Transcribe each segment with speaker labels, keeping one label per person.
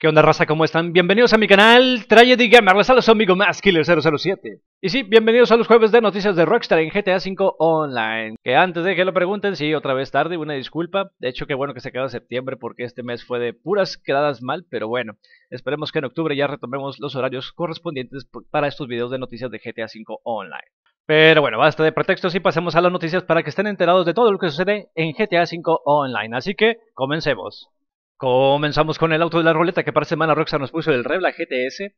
Speaker 1: ¿Qué onda raza? ¿Cómo están? Bienvenidos a mi canal Tragedy Gamer, les habla su amigo más Killer 007 Y sí, bienvenidos a los jueves de noticias de Rockstar en GTA V Online Que antes de que lo pregunten, sí, otra vez tarde, una disculpa De hecho, que bueno que se queda septiembre porque este mes fue de puras quedadas mal Pero bueno, esperemos que en octubre ya retomemos los horarios correspondientes para estos videos de noticias de GTA V Online pero bueno, basta de pretextos y pasemos a las noticias para que estén enterados de todo lo que sucede en GTA V Online. Así que comencemos. Comenzamos con el auto de la ruleta que para semana roxa nos puso el Rebla GTS.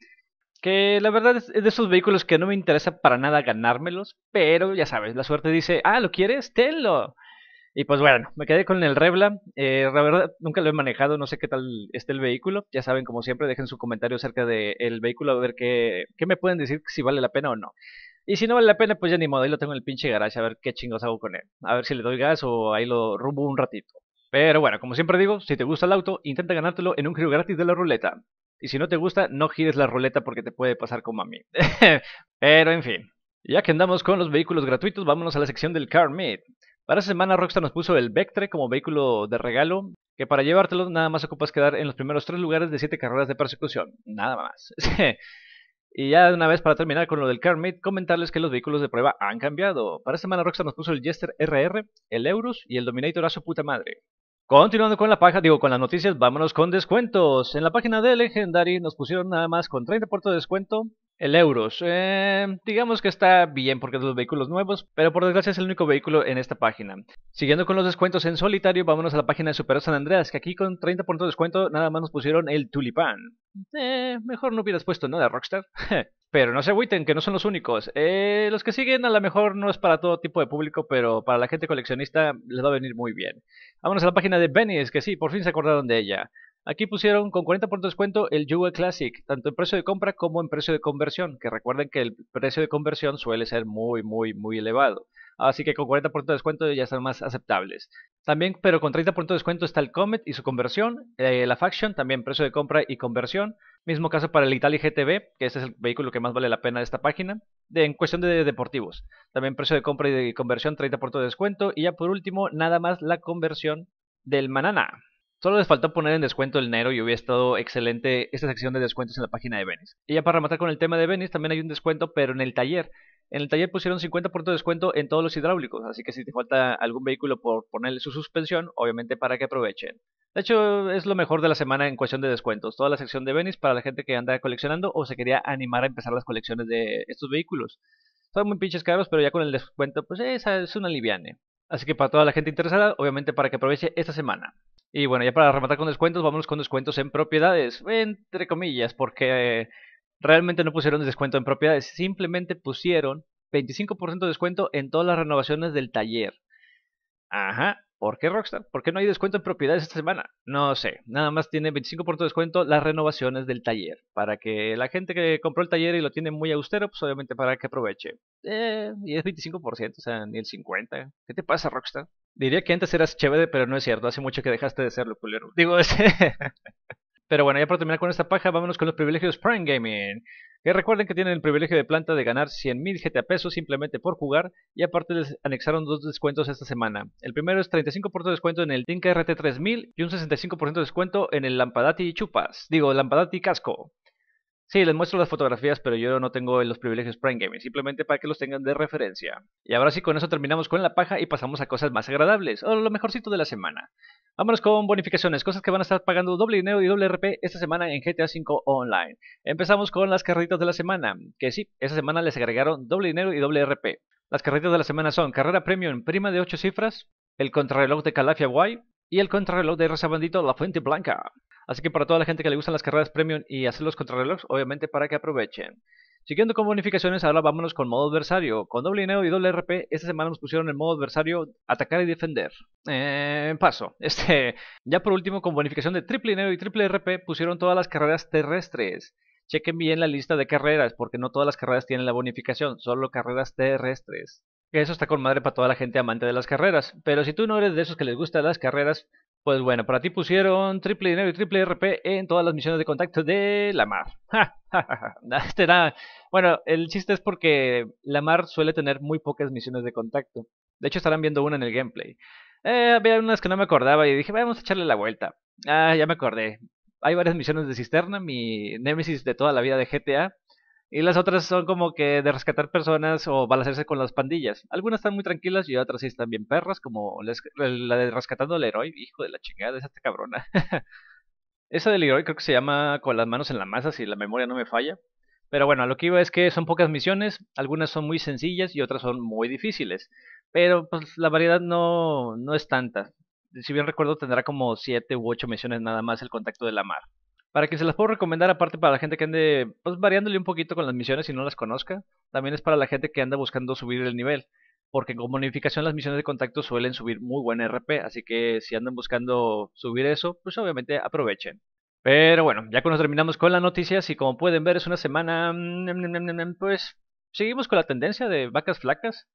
Speaker 1: Que la verdad es de esos vehículos que no me interesa para nada ganármelos, pero ya sabes, la suerte dice, ah, ¿lo quieres? ¡Telo! Y pues bueno, me quedé con el Rebla. Eh, la verdad, nunca lo he manejado, no sé qué tal está el vehículo. Ya saben, como siempre, dejen su comentario acerca del el vehículo a ver qué, qué me pueden decir si vale la pena o no. Y si no vale la pena, pues ya ni modo, ahí lo tengo en el pinche garage, a ver qué chingos hago con él. A ver si le doy gas o ahí lo rumbo un ratito. Pero bueno, como siempre digo, si te gusta el auto, intenta ganártelo en un giro gratis de la ruleta. Y si no te gusta, no gires la ruleta porque te puede pasar como a mí. Pero en fin, ya que andamos con los vehículos gratuitos, vámonos a la sección del Car Meet. Para esta semana Rockstar nos puso el Vectre como vehículo de regalo, que para llevártelo nada más ocupas quedar en los primeros tres lugares de siete carreras de persecución, nada más. y ya de una vez para terminar con lo del Meet, comentarles que los vehículos de prueba han cambiado. Para esta semana Rockstar nos puso el Jester RR, el Eurus y el Dominator a su puta madre. Continuando con la paja, digo con las noticias, vámonos con descuentos. En la página de Legendary nos pusieron nada más con 30% de descuento el Euros, em, digamos que está bien porque es de los vehículos nuevos, pero por desgracia es el único vehículo en esta página. Siguiendo con los descuentos en solitario, vámonos a la página de Super San Andreas, que aquí con 30 de descuento nada más nos pusieron el tulipán. Eh, mejor no hubieras puesto nada, Rockstar. pero no se agüiten, que no son los únicos. Eh, los que siguen a lo mejor no es para todo tipo de público, pero para la gente coleccionista les va a venir muy bien. Vámonos a la página de Venice, que sí, por fin se acordaron de ella. Aquí pusieron con 40% de descuento el Juve Classic, tanto en precio de compra como en precio de conversión, que recuerden que el precio de conversión suele ser muy, muy, muy elevado. Así que con 40% de descuento ya están más aceptables. También, pero con 30% de descuento está el Comet y su conversión, eh, la Faction, también precio de compra y conversión. Mismo caso para el Italia GTB, que ese es el vehículo que más vale la pena de esta página, en cuestión de deportivos. También precio de compra y de conversión, 30% de descuento. Y ya por último, nada más la conversión del Manana. Solo les faltó poner en descuento el Nero y hubiera estado excelente esta sección de descuentos en la página de Venice. Y ya para rematar con el tema de Venice, también hay un descuento, pero en el taller. En el taller pusieron 50% de descuento en todos los hidráulicos, así que si te falta algún vehículo por ponerle su suspensión, obviamente para que aprovechen. De hecho, es lo mejor de la semana en cuestión de descuentos. Toda la sección de Venice para la gente que anda coleccionando o se quería animar a empezar las colecciones de estos vehículos. Son muy pinches caros, pero ya con el descuento, pues esa es una liviane. Así que para toda la gente interesada, obviamente para que aproveche esta semana. Y bueno, ya para rematar con descuentos, vámonos con descuentos en propiedades, entre comillas, porque eh, realmente no pusieron descuento en propiedades, simplemente pusieron 25% de descuento en todas las renovaciones del taller. Ajá, ¿Por qué Rockstar? ¿Por qué no hay descuento en propiedades esta semana? No sé, nada más tiene 25% de descuento las renovaciones del taller, para que la gente que compró el taller y lo tiene muy austero, pues obviamente para que aproveche. Eh, y es 25%, o sea, ni el 50%. ¿Qué te pasa Rockstar? Diría que antes eras chévere, pero no es cierto, hace mucho que dejaste de serlo, culero. Digo, ese... Pero bueno, ya para terminar con esta paja, vámonos con los privilegios Prime Gaming. Que recuerden que tienen el privilegio de planta de ganar 100.000 GTA pesos simplemente por jugar y aparte les anexaron dos descuentos esta semana. El primero es 35% de descuento en el Tinker RT 3000 y un 65% de descuento en el Lampadati Chupas, digo Lampadati Casco. Sí, les muestro las fotografías, pero yo no tengo los privilegios Prime Gaming, simplemente para que los tengan de referencia. Y ahora sí, con eso terminamos con la paja y pasamos a cosas más agradables, o lo mejorcito de la semana. Vámonos con bonificaciones, cosas que van a estar pagando doble dinero y doble RP esta semana en GTA V Online. Empezamos con las carritas de la semana, que sí, esta semana les agregaron doble dinero y doble RP. Las carritas de la semana son carrera premium prima de 8 cifras, el contrarreloj de Calafia Y, y el contrarreloj de Bandito La Fuente Blanca. Así que para toda la gente que le gustan las carreras premium y hacerlos los obviamente para que aprovechen. Siguiendo con bonificaciones, ahora vámonos con modo adversario. Con doble dinero y doble RP, esta semana nos pusieron el modo adversario atacar y defender. En eh, paso. Este, ya por último, con bonificación de triple dinero y triple RP, pusieron todas las carreras terrestres. Chequen bien la lista de carreras, porque no todas las carreras tienen la bonificación, solo carreras terrestres. Eso está con madre para toda la gente amante de las carreras. Pero si tú no eres de esos que les gustan las carreras, pues bueno, para ti pusieron triple dinero y triple RP en todas las misiones de contacto de Lamar. este nada. Bueno, el chiste es porque Lamar suele tener muy pocas misiones de contacto. De hecho, estarán viendo una en el gameplay. Eh, había unas que no me acordaba y dije, vamos a echarle la vuelta. Ah, ya me acordé. Hay varias misiones de cisterna. Mi némesis de toda la vida de GTA y las otras son como que de rescatar personas o balacerse con las pandillas. Algunas están muy tranquilas y otras sí están bien perras, como la de rescatando al héroe. Hijo de la chingada, esa te cabrona. Esa del héroe creo que se llama Con las manos en la masa, si la memoria no me falla. Pero bueno, lo que iba es que son pocas misiones, algunas son muy sencillas y otras son muy difíciles. Pero pues la variedad no, no es tanta. Si bien recuerdo, tendrá como 7 u 8 misiones nada más el contacto de la mar. Para que se las puedo recomendar, aparte para la gente que ande pues, variándole un poquito con las misiones y no las conozca, también es para la gente que anda buscando subir el nivel, porque con bonificación las misiones de contacto suelen subir muy buen RP, así que si andan buscando subir eso, pues obviamente aprovechen. Pero bueno, ya cuando terminamos con las noticias y como pueden ver es una semana, mm, mm, mm, pues seguimos con la tendencia de vacas flacas.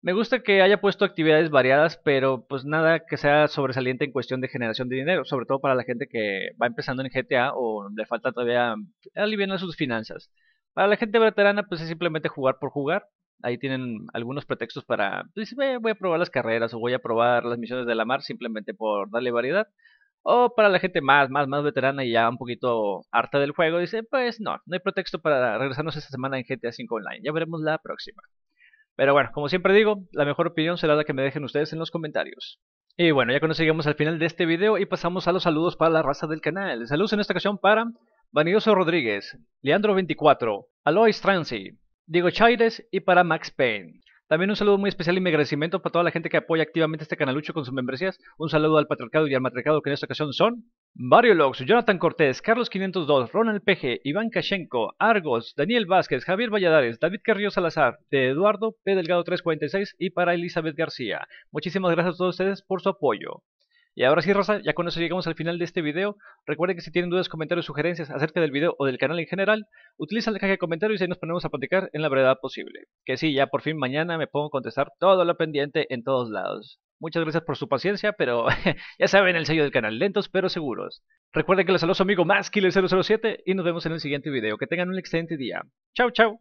Speaker 1: Me gusta que haya puesto actividades variadas, pero pues nada que sea sobresaliente en cuestión de generación de dinero, sobre todo para la gente que va empezando en GTA o le falta todavía aliviar sus finanzas. Para la gente veterana, pues es simplemente jugar por jugar. Ahí tienen algunos pretextos para, pues, voy a probar las carreras o voy a probar las misiones de la mar simplemente por darle variedad. O para la gente más, más, más veterana y ya un poquito harta del juego, dice, pues no, no hay pretexto para regresarnos esta semana en GTA 5 Online. Ya veremos la próxima. Pero bueno, como siempre digo, la mejor opinión será la que me dejen ustedes en los comentarios. Y bueno, ya conseguimos al final de este video y pasamos a los saludos para la raza del canal. Saludos en esta ocasión para Vanidoso Rodríguez, Leandro24, Alois Transi, Diego Chaires y para Max Payne. También un saludo muy especial y mi agradecimiento para toda la gente que apoya activamente este canalucho con sus membresías. Un saludo al patriarcado y al matriarcado que en esta ocasión son Logs, Jonathan Cortés, Carlos 502, Ronald PG, Iván Kashenko, Argos, Daniel Vázquez, Javier Valladares, David Carrillo Salazar, de Eduardo P. Delgado 346 y para Elizabeth García. Muchísimas gracias a todos ustedes por su apoyo. Y ahora sí, Rosa, ya con eso llegamos al final de este video. Recuerden que si tienen dudas, comentarios, sugerencias acerca del video o del canal en general, utilizan la caja de comentarios y ahí nos ponemos a platicar en la brevedad posible. Que sí, ya por fin mañana me pongo a contestar todo lo pendiente en todos lados. Muchas gracias por su paciencia, pero ya saben el sello del canal, lentos pero seguros. Recuerden que les saludo su amigo Maskiller007 y nos vemos en el siguiente video. Que tengan un excelente día. Chau, chau.